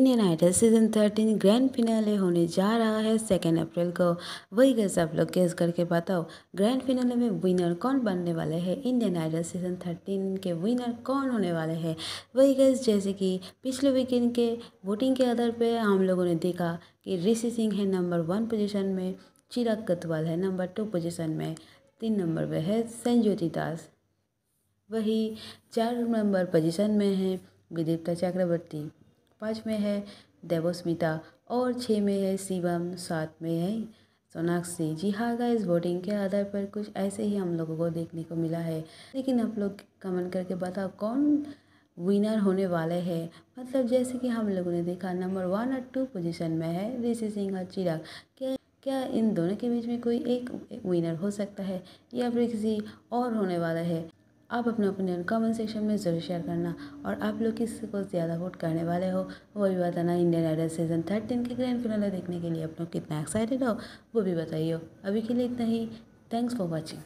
Indian idol season thirteen grand finale होने जा रहा है सेकेंड अप्रैल को वही गैस आप लोग गैस करके बताओ ग्रैंड फिनाले में विनर कौन बनने वाले हैं इंडियन आइडल सीजन थर्टीन के विनर कौन होने वाले हैं वही गैस जैसे कि पिछले वीकेंड के वोटिंग के आधार पर हम लोगों ने देखा कि ऋषि सिंह है नंबर वन पोजिशन में चिराग कतवाल है नंबर टू पोजिशन में तीन नंबर पर है संज्योति दास वही चार नंबर पोजिशन में है विदिप्ता चक्रवर्ती पाँच में है देवोस्मिता और छः में है शिवम सात में है सोनाक्षी जी हाँ इस वोटिंग के आधार पर कुछ ऐसे ही हम लोगों को देखने को मिला है लेकिन आप लोग कमेंट करके बताओ कौन विनर होने वाले हैं मतलब जैसे कि हम लोगों ने देखा नंबर वन और टू पोजीशन में है ऋषि सिंह और चिराग क्या क्या इन दोनों के बीच में कोई एक विनर हो सकता है या फिर किसी और होने वाला है आप अपने ओपिनियन कमेंट सेक्शन में ज़रूर शेयर करना और आप लोग को ज़्यादा वोट करने वाले हो वो भी बताना इंडियन आइडल सीज़न थर्टीन के ग्रैंड फिनाले देखने के लिए आप लोग कितना एक्साइटेड हो वो भी बताइए अभी के लिए इतना ही थैंक्स फॉर वॉचिंग